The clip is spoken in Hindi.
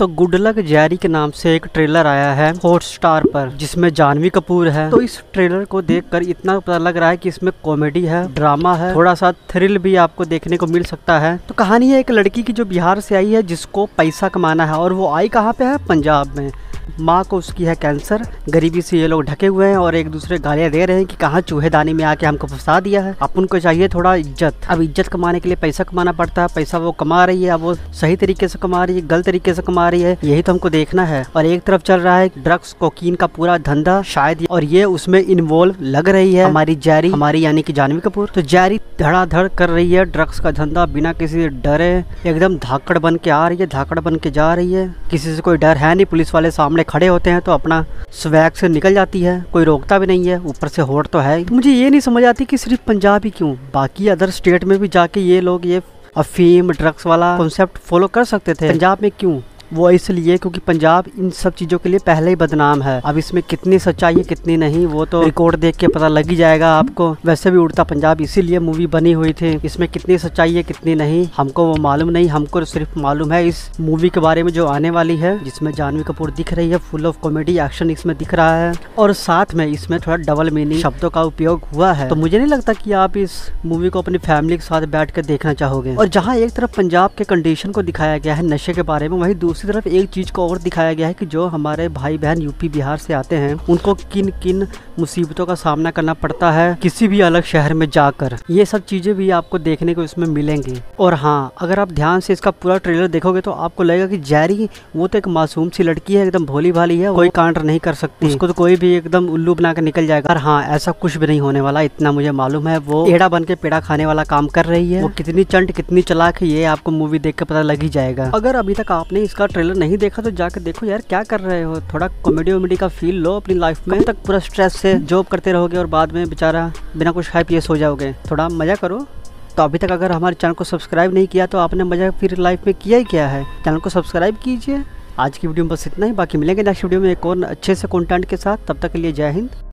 दोस्तों गुड लक जैरी के नाम से एक ट्रेलर आया है हॉटस्टार पर जिसमें जानवी कपूर है तो इस ट्रेलर को देखकर इतना पता लग रहा है कि इसमें कॉमेडी है ड्रामा है थोड़ा सा थ्रिल भी आपको देखने को मिल सकता है तो कहानी है एक लड़की की जो बिहार से आई है जिसको पैसा कमाना है और वो आई कहाँ पे है पंजाब में माँ को उसकी है कैंसर गरीबी से ये लोग ढके हुए हैं और एक दूसरे गालियाँ दे रहे हैं कि कहाँ दानी में आके हमको फंसा दिया है अपन को चाहिए थोड़ा इज्जत अब इज्जत कमाने के लिए पैसा कमाना पड़ता है पैसा वो कमा रही है अब वो सही तरीके से कमा रही है गलत तरीके से कमा रही है यही तो हमको देखना है और एक तरफ चल रहा है ड्रग्स कोकीन का पूरा धंधा शायद और ये उसमें इन्वॉल्व लग रही है हमारी जैरी हमारी यानी की जानवी कपूर तो जैरी धड़ाधड़ कर रही है ड्रग्स का धंधा बिना किसी डरे एकदम धाकड़ बन के आ रही है धाकड़ बन के जा रही है किसी से कोई डर है नहीं पुलिस वाले सामने खड़े होते हैं तो अपना स्वैग से निकल जाती है कोई रोकता भी नहीं है ऊपर से होड़ तो है तो मुझे ये नहीं समझ आती कि सिर्फ पंजाब ही क्यों बाकी अदर स्टेट में भी जाके ये लोग ये अफीम ड्रग्स वाला कॉन्सेप्ट फॉलो कर सकते थे पंजाब में क्यों वो इसलिए क्योंकि पंजाब इन सब चीज़ों के लिए पहले ही बदनाम है अब इसमें कितनी सच्चाई है कितनी नहीं वो तो रिकॉर्ड देख के पता लग ही जाएगा आपको वैसे भी उड़ता पंजाब इसीलिए मूवी बनी हुई थी इसमें कितनी सच्चाई है कितनी नहीं हमको वो मालूम नहीं हमको तो सिर्फ मालूम है इस मूवी के बारे में जो आने वाली है जिसमें जानवी कपूर दिख रही है फुल ऑफ कॉमेडी एक्शन इसमें दिख रहा है और साथ में इसमें थोड़ा डबल मीनिंग शब्दों का उपयोग हुआ है तो मुझे नहीं लगता की आप इस मूवी को अपनी फैमिली के साथ बैठ कर देखना चाहोगे और जहाँ एक तरफ पंजाब के कंडीशन को दिखाया गया है नशे के बारे में वही दूसरे दूसरी तरफ एक चीज़ को और दिखाया गया है कि जो हमारे भाई बहन यूपी बिहार से आते हैं उनको किन किन मुसीबतों का सामना करना पड़ता है किसी भी अलग शहर में जाकर ये सब चीज़ें भी आपको देखने को इसमें मिलेंगे और हाँ अगर आप ध्यान से इसका पूरा ट्रेलर देखोगे तो आपको लगेगा की जैरी वो तो एक मासूम सी लड़की है एकदम भोली भाली है कोई कांड नहीं कर सकती उसको तो कोई भी एकदम उल्लू बना निकल जाएगा और हाँ ऐसा कुछ भी नहीं होने वाला इतना मुझे मालूम है वो एड़ा बन के पेड़ा खाने वाला काम कर रही है वो कितनी चंट कितनी चलाक है ये आपको मूवी देख के पता लग ही जाएगा अगर अभी तक आपने इसका ट्रेलर नहीं देखा तो जाकर देखो यार क्या कर रहे हो थोड़ा कॉमेडी वॉमेडी का फील लो अपनी लाइफ में तक पूरा स्ट्रेस से जॉब करते रहोगे और बाद में बेचारा बिना कुछ खाए पिए सो जाओगे थोड़ा मज़ा करो तो अभी तक अगर हमारे चैनल को सब्सक्राइब नहीं किया तो आपने मज़ा फिर लाइफ में किया ही क्या है चैनल को सब्सक्राइब कीजिए आज की वीडियो में बस इतना ही बाकी मिलेंगे नेक्स्ट वीडियो में एक और अच्छे से कंटेंट के साथ तब तक के लिए जय हिंद